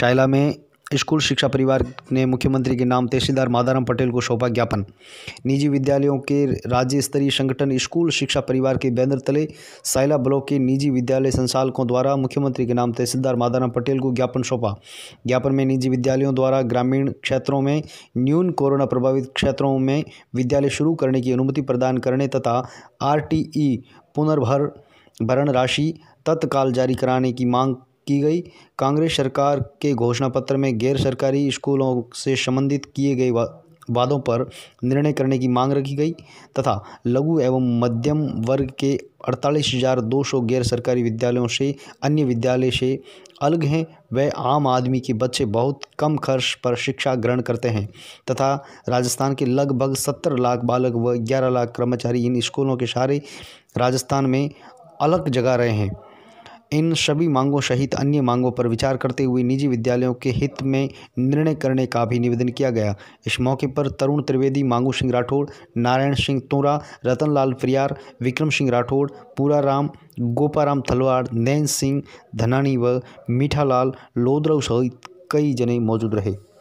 शायला में स्कूल शिक्षा परिवार ने मुख्यमंत्री के नाम तहसीलदार माधाराम पटेल को सौंपा ज्ञापन निजी विद्यालयों के राज्य स्तरीय संगठन स्कूल शिक्षा परिवार के बैनर तले साइला ब्लॉक के निजी विद्यालय संचालकों द्वारा मुख्यमंत्री के नाम तहसीलदार माधाराम पटेल को ज्ञापन सौंपा ज्ञापन में निजी विद्यालयों द्वारा ग्रामीण क्षेत्रों में न्यून कोरोना प्रभावित क्षेत्रों में विद्यालय शुरू करने की अनुमति प्रदान करने तथा आर पुनर्भर भरण राशि तत्काल जारी कराने की मांग की गई कांग्रेस सरकार के घोषणा पत्र में गैर सरकारी स्कूलों से संबंधित किए गए वादों पर निर्णय करने की मांग रखी गई तथा लघु एवं मध्यम वर्ग के अड़तालीस हज़ार दो सौ गैर सरकारी विद्यालयों से अन्य विद्यालय से अलग हैं वह आम आदमी के बच्चे बहुत कम खर्च पर शिक्षा ग्रहण करते हैं तथा राजस्थान के लगभग सत्तर लाख बालक व ग्यारह लाख कर्मचारी इन स्कूलों के सारे राजस्थान में अलग जगा रहे हैं इन सभी मांगों सहित अन्य मांगों पर विचार करते हुए निजी विद्यालयों के हित में निर्णय करने का भी निवेदन किया गया इस मौके पर तरुण त्रिवेदी मांगू सिंह राठौड़ नारायण सिंह तोरा रतनलाल प्रियार विक्रम सिंह राठौड़ राम गोपाराम थलवार नैन सिंह धनानी व मीठालाल लोदरव सहित कई जने मौजूद रहे